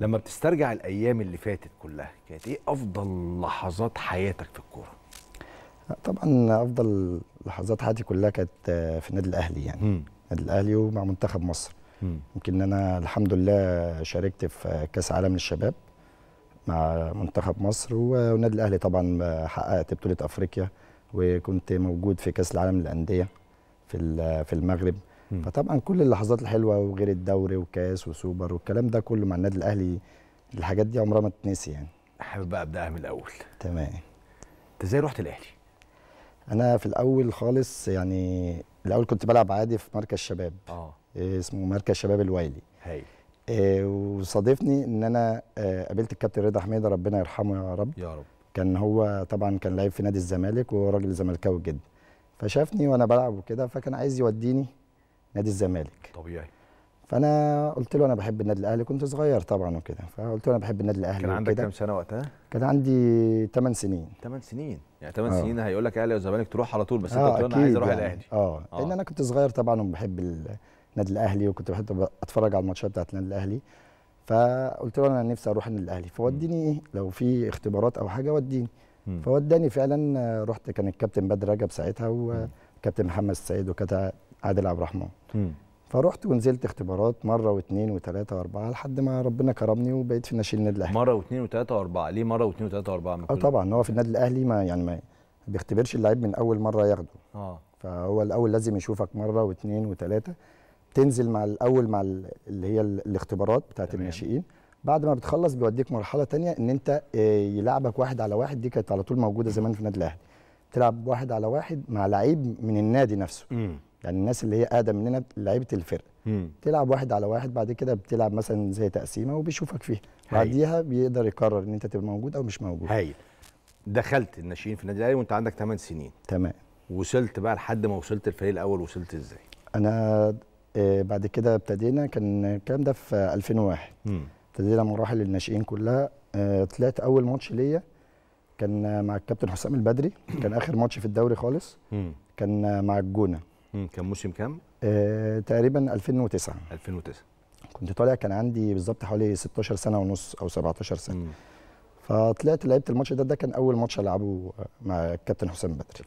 لما بتسترجع الايام اللي فاتت كلها كانت ايه افضل لحظات حياتك في الكوره طبعا افضل لحظات حياتي كلها كانت آه، في النادي الاهلي يعني النادي الاهلي ومع منتخب مصر يمكن انا الحمد لله شاركت في كاس عالم للشباب مع منتخب مصر والنادي الاهلي طبعا حققت بطوله افريقيا وكنت موجود في كاس العالم للانديه في في المغرب فطبعا كل اللحظات الحلوه وغير الدوري وكاس وسوبر والكلام ده كله مع النادي الاهلي الحاجات دي عمرها ما تتنسي يعني حابب بقى ابداها من الاول تمام انت ازاي رحت الاهلي انا في الاول خالص يعني الاول كنت بلعب عادي في مركز شباب اه إيه اسمه مركز شباب الوايلي هايل إيه وصادفني ان انا آه، قابلت الكابتن رضا حميده ربنا يرحمه يا رب يا رب كان هو طبعا كان لعيب في نادي الزمالك وراجل زملكاوي جدا فشافني وانا بلعب وكده فكان عايز يوديني نادي الزمالك طبيعي فانا قلت له انا بحب النادي الاهلي كنت صغير طبعا وكده فقلت له انا بحب النادي الاهلي كان عندك كام سنه وقتها كان عندي 8 سنين 8 سنين يعني 8 أوه. سنين هيقول لك اهلي وزمالك تروح على طول بس انت آه، قلت انا عايز اروح يعني. الاهلي آه. اه لان انا كنت صغير طبعا وبحب النادي الاهلي وكنت بحب اتفرج على الماتشات بتاعت النادي الاهلي فقلت له انا نفسي اروح النادي الاهلي فوديني ايه لو في اختبارات او حاجه وديني فوداني فعلا آه، رحت كان الكابتن بدر رجب ساعتها وكابتن محمد سعيد وكذا عادل عبد الرحمن فرحت ونزلت اختبارات مره واثنين وثلاثه واربعه لحد ما ربنا كرمني وبقيت في ناشئين النادي الاهلي مره واثنين وثلاثه واربعه ليه مره واثنين وثلاثه واربعه اه طبعا هو في النادي الاهلي ما يعني ما بيختبرش اللعيب من اول مره ياخده اه فهو الاول لازم يشوفك مره واثنين وثلاثه تنزل مع الاول مع اللي هي الاختبارات بتاعت الناشئين بعد ما بتخلص بيوديك مرحله ثانيه ان انت آه، يلعبك واحد على واحد دي كانت على طول موجوده زمان في النادي الاهلي تلعب واحد على واحد مع لعيب من النادي نفسه م. يعني الناس اللي هي اقدم مننا لعيبه الفرق مم. تلعب واحد على واحد بعد كده بتلعب مثلا زي تقسيمه وبيشوفك فيها بعديها بيقدر يقرر ان انت تبقى موجود او مش موجود هايل دخلت الناشئين في النادي الاهلي وانت عندك 8 سنين تمام وصلت بقى لحد ما وصلت الفريق الاول وصلت ازاي انا آه، بعد كده ابتدينا كان الكلام ده في 2001 ابتدينا مراحل الناشئين كلها آه، طلعت اول ماتش ليا كان مع الكابتن حسام البدري كان اخر ماتش في الدوري خالص كان مع الجونه كان موسم كام؟ آه تقريبا 2009 2009 كنت طالع كان عندي بالظبط حوالي 16 سنه ونص او 17 سنه مم. فطلعت لعبت الماتش ده ده كان اول ماتش العبه مع الكابتن حسام بدري